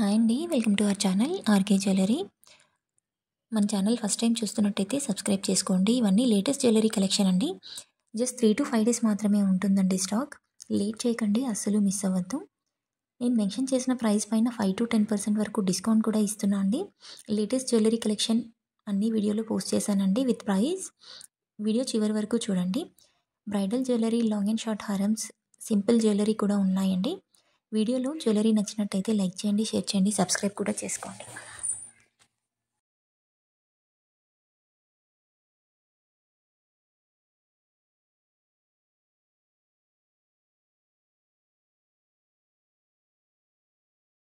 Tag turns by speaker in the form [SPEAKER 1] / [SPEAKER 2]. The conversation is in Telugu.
[SPEAKER 1] హాయ్ అండి welcome to our channel RK jewellery మన ఛానల్ ఫస్ట్ టైం చూస్తున్నట్టయితే సబ్స్క్రైబ్ చేసుకోండి ఇవన్నీ లేటెస్ట్ జ్యువెలరీ కలెక్షన్ అండి just three to five days మాత్రమే ఉంటుందండి స్టాక్ లేట్ చేయకండి అస్సలు మిస్ అవ్వద్దు నేను మెన్షన్ చేసిన ప్రైస్ పైన ఫైవ్ టు టెన్ పర్సెంట్ వరకు డిస్కౌంట్ కూడా ఇస్తున్నా అండి లేటెస్ట్ జ్యువెలరీ కలెక్షన్ అన్ని వీడియోలు పోస్ట్ చేశానండి విత్ ప్రైస్ వీడియో చివరి వరకు చూడండి bridal jewellery long and short హారమ్స్ సింపుల్ జ్యువెలరీ కూడా ఉన్నాయండి వీడియోలో జ్యువెలరీ నచ్చినట్టయితే లైక్ చేయండి షేర్ చేయండి సబ్స్క్రైబ్ కూడా చేసుకోండి